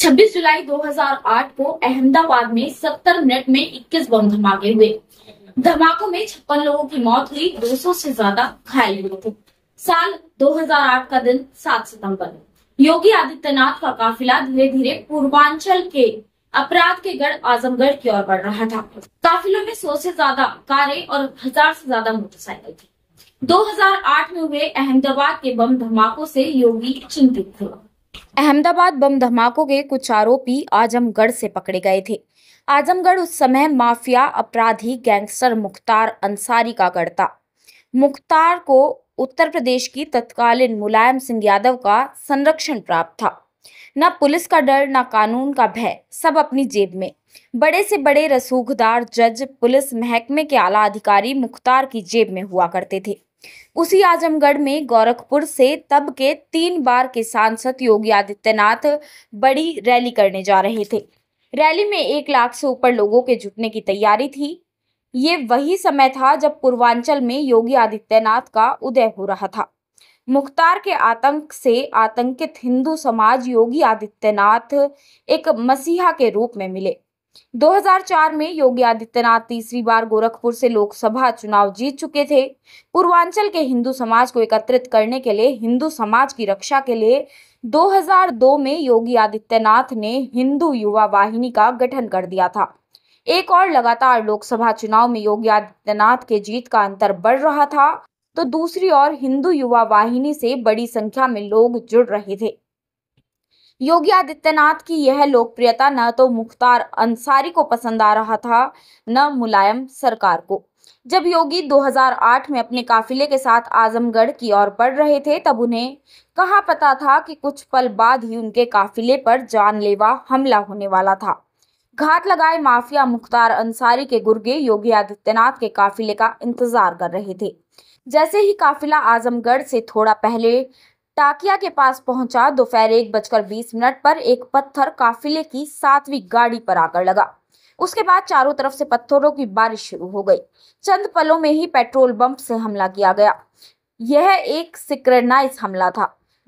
26 जुलाई 2008 को अहमदाबाद में 70 मिनट में 21 बम धमाके हुए धमाकों में छप्पन लोगों की मौत हुई 200 से ज्यादा घायल हुए थे साल 2008 का दिन 7 सितंबर योगी आदित्यनाथ का काफिला धीरे धीरे पूर्वांचल के अपराध के गढ़ आजमगढ़ की ओर बढ़ रहा था काफिलों में सौ से ज्यादा कारें और हजार से ज्यादा मोटरसाइकिल थी 2008 में हुए अहमदाबाद के बम धमाकों से योगी चिंतित थे अहमदाबाद बम धमाकों के कुछ आरोपी आजमगढ़ से पकड़े गए थे आजमगढ़ उस समय माफिया अपराधी गैंगस्टर मुख्तार अंसारी का गढ़ था मुख्तार को उत्तर प्रदेश की तत्कालीन मुलायम सिंह यादव का संरक्षण प्राप्त था न पुलिस का डर न कानून का भय सब अपनी जेब में बड़े से बड़े रसूखदार जज पुलिस महकमे के आला अधिकारी मुख्तार की जेब में हुआ करते थे उसी आजमगढ़ में गोरखपुर से तब के तीन बार के सांसद योगी आदित्यनाथ बड़ी रैली करने जा रहे थे रैली में एक लाख से ऊपर लोगों के जुटने की तैयारी थी ये वही समय था जब पूर्वांचल में योगी आदित्यनाथ का उदय हो रहा था मुख्तार के आतंक से आतंकित हिंदू समाज योगी आदित्यनाथ एक मसीहा के रूप में मिले 2004 में योगी आदित्यनाथ तीसरी बार गोरखपुर से लोकसभा चुनाव जीत चुके थे पूर्वांचल के हिंदू समाज को एकत्रित करने के लिए हिंदू समाज की रक्षा के लिए 2002 में योगी आदित्यनाथ ने हिंदू युवा वाहिनी का गठन कर दिया था एक और लगातार लोकसभा चुनाव में योगी आदित्यनाथ के जीत का अंतर बढ़ रहा था तो दूसरी ओर हिंदू युवा वाहिनी से बड़ी संख्या में लोग जुड़ रहे थे योगी आदित्यनाथ की यह लोकप्रियता न तो मुख्तार अंसारी को पसंद आ रहा था न मुलायम सरकार को जब योगी 2008 में अपने काफिले के साथ आजमगढ़ की ओर बढ़ रहे थे तब उन्हें कहा पता था कि कुछ पल बाद ही उनके काफिले पर जानलेवा हमला होने वाला था घात लगाए माफिया मुख्तार अंसारी के गुर्गे योगी आदित्यनाथ के काफिले का इंतजार कर रहे थे जैसे ही काफिला आजमगढ़ से थोड़ा पहले टाकिया के पास पहुंचा दोपहर एक बजकर बीस मिनट पर एक पत्थर काफिले की सातवीं गाड़ी पर आकर लगा उसके बाद चारों तरफ से पत्थरों की बारिश शुरू हो गई चंद पलों में ही पेट्रोल पंप से हमला किया गया यह एक सिक्रेनाइज हमला था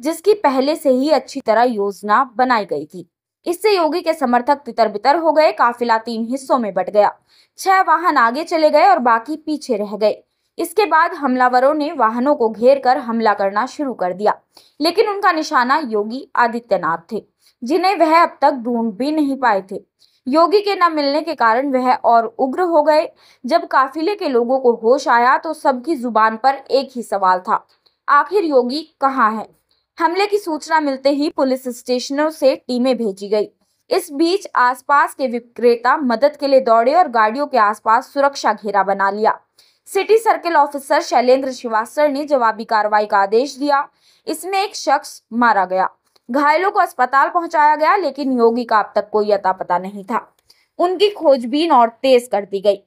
जिसकी पहले से ही अच्छी तरह योजना बनाई गई थी इससे योगी के समर्थक तितर बितर हो गए काफिला तीन हिस्सों में बट गया छह वाहन आगे चले गए और बाकी पीछे रह गए इसके बाद हमलावरों ने वाहनों को घेर कर हमला करना शुरू कर दिया लेकिन उनका निशाना योगी आदित्यनाथ थे जिन्हें वह अब तक ढूंढ भी नहीं पाए थे योगी के न मिलने के कारण वह और उग्र हो गए जब काफिले के लोगों को होश आया तो सबकी जुबान पर एक ही सवाल था आखिर योगी कहाँ है हमले की सूचना मिलते ही पुलिस स्टेशनों से टीमें भेजी गई इस बीच आसपास के विक्रेता मदद के लिए दौड़े और गाड़ियों के आसपास सुरक्षा घेरा बना लिया city circle officer Shailendra Srivastava ने जवाबी कार्रवाई का आदेश दिया इसमें एक शख्स मारा गया घायलों को अस्पताल पहुंचाया गया लेकिन योगी का अब तक कोई अता पता नहीं था उनकी खोजबीन और तेज कर दी गई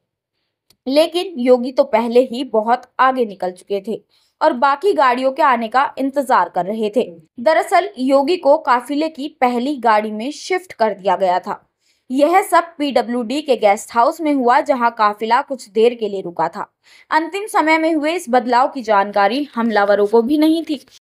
लेकिन योगी तो पहले ही बहुत आगे निकल चुके थे और बाकी गाड़ियों के आने का इंतजार कर रहे थे दरअसल योगी को काफिले की पहली गाड़ी में शिफ्ट कर दिया गया था यह सब पीडब्ल्यूडी के गेस्ट हाउस में हुआ जहां काफिला कुछ देर के लिए रुका था अंतिम समय में हुए इस बदलाव की जानकारी हमलावरों को भी नहीं थी